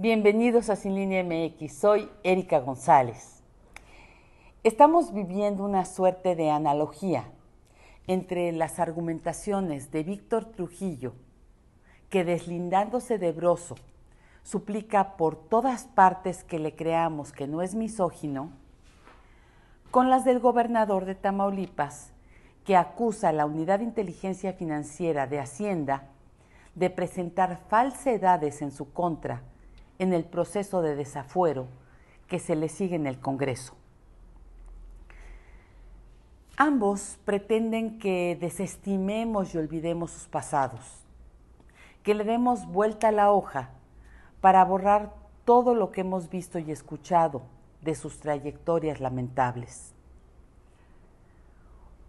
Bienvenidos a Sin Línea MX, soy Erika González. Estamos viviendo una suerte de analogía entre las argumentaciones de Víctor Trujillo, que deslindándose de Broso, suplica por todas partes que le creamos que no es misógino, con las del gobernador de Tamaulipas, que acusa a la Unidad de Inteligencia Financiera de Hacienda de presentar falsedades en su contra en el proceso de desafuero que se le sigue en el Congreso. Ambos pretenden que desestimemos y olvidemos sus pasados, que le demos vuelta a la hoja para borrar todo lo que hemos visto y escuchado de sus trayectorias lamentables.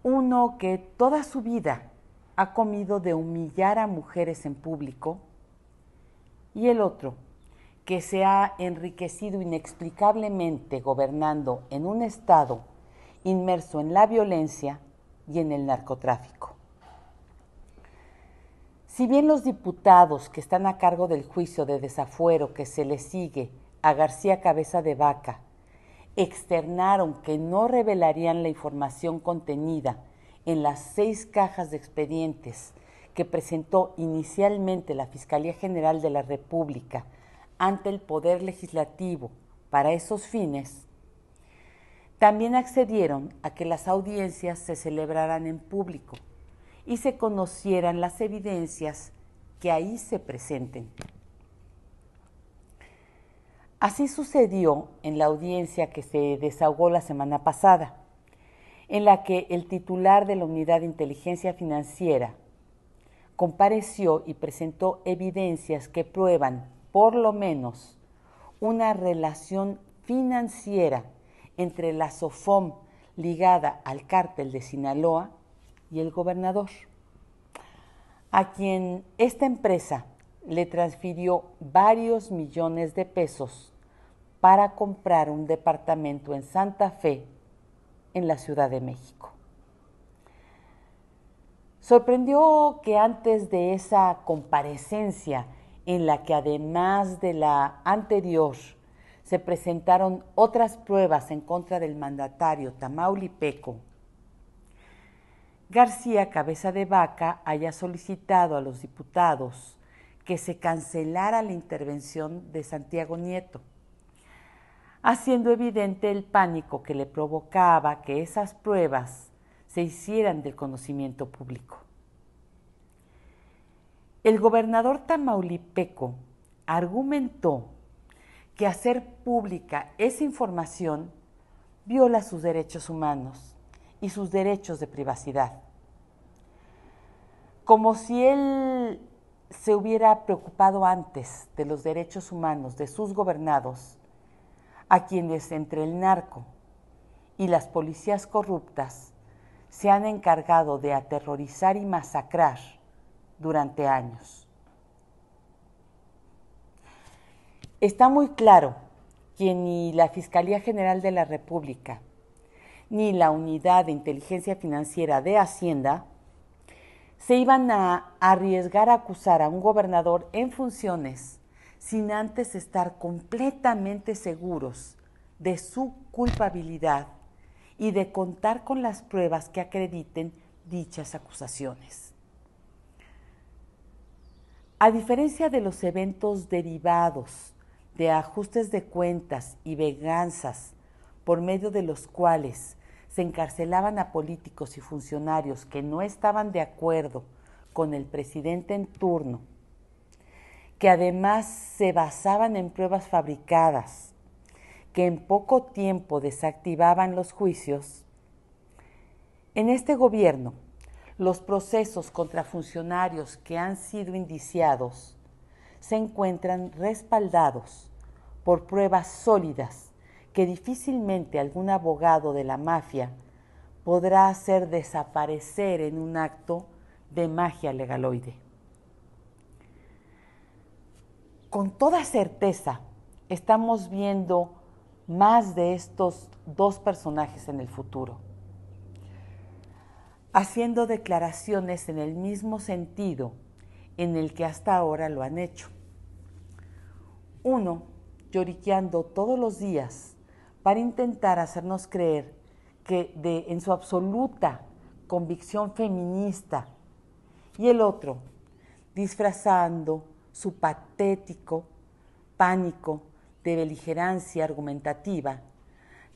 Uno que toda su vida ha comido de humillar a mujeres en público y el otro que se ha enriquecido inexplicablemente gobernando en un Estado inmerso en la violencia y en el narcotráfico. Si bien los diputados que están a cargo del juicio de desafuero que se le sigue a García Cabeza de Vaca externaron que no revelarían la información contenida en las seis cajas de expedientes que presentó inicialmente la Fiscalía General de la República ante el Poder Legislativo para esos fines, también accedieron a que las audiencias se celebraran en público y se conocieran las evidencias que ahí se presenten. Así sucedió en la audiencia que se desahogó la semana pasada, en la que el titular de la Unidad de Inteligencia Financiera compareció y presentó evidencias que prueban por lo menos una relación financiera entre la SOFOM ligada al cártel de Sinaloa y el gobernador, a quien esta empresa le transfirió varios millones de pesos para comprar un departamento en Santa Fe, en la Ciudad de México. Sorprendió que antes de esa comparecencia en la que además de la anterior se presentaron otras pruebas en contra del mandatario Tamaulipeco, García Cabeza de Vaca haya solicitado a los diputados que se cancelara la intervención de Santiago Nieto, haciendo evidente el pánico que le provocaba que esas pruebas se hicieran del conocimiento público. El gobernador tamaulipeco argumentó que hacer pública esa información viola sus derechos humanos y sus derechos de privacidad. Como si él se hubiera preocupado antes de los derechos humanos de sus gobernados, a quienes entre el narco y las policías corruptas se han encargado de aterrorizar y masacrar durante años. Está muy claro que ni la Fiscalía General de la República ni la Unidad de Inteligencia Financiera de Hacienda se iban a arriesgar a acusar a un gobernador en funciones sin antes estar completamente seguros de su culpabilidad y de contar con las pruebas que acrediten dichas acusaciones. A diferencia de los eventos derivados de ajustes de cuentas y venganzas por medio de los cuales se encarcelaban a políticos y funcionarios que no estaban de acuerdo con el presidente en turno, que además se basaban en pruebas fabricadas, que en poco tiempo desactivaban los juicios, en este gobierno los procesos contra funcionarios que han sido indiciados se encuentran respaldados por pruebas sólidas que difícilmente algún abogado de la mafia podrá hacer desaparecer en un acto de magia legaloide. Con toda certeza estamos viendo más de estos dos personajes en el futuro haciendo declaraciones en el mismo sentido en el que hasta ahora lo han hecho. Uno, lloriqueando todos los días para intentar hacernos creer que de, en su absoluta convicción feminista, y el otro, disfrazando su patético pánico de beligerancia argumentativa,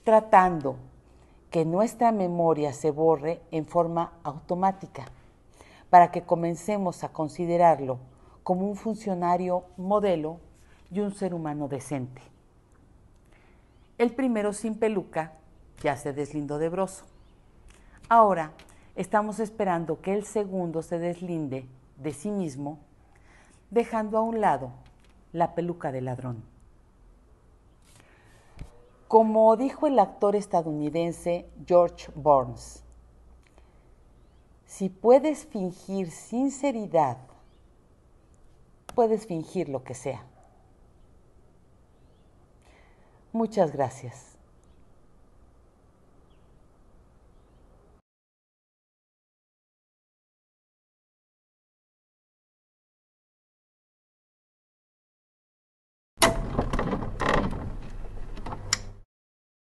tratando que nuestra memoria se borre en forma automática, para que comencemos a considerarlo como un funcionario modelo y un ser humano decente. El primero sin peluca ya se deslindó de Broso. Ahora estamos esperando que el segundo se deslinde de sí mismo, dejando a un lado la peluca de ladrón. Como dijo el actor estadounidense George Burns, si puedes fingir sinceridad, puedes fingir lo que sea. Muchas gracias.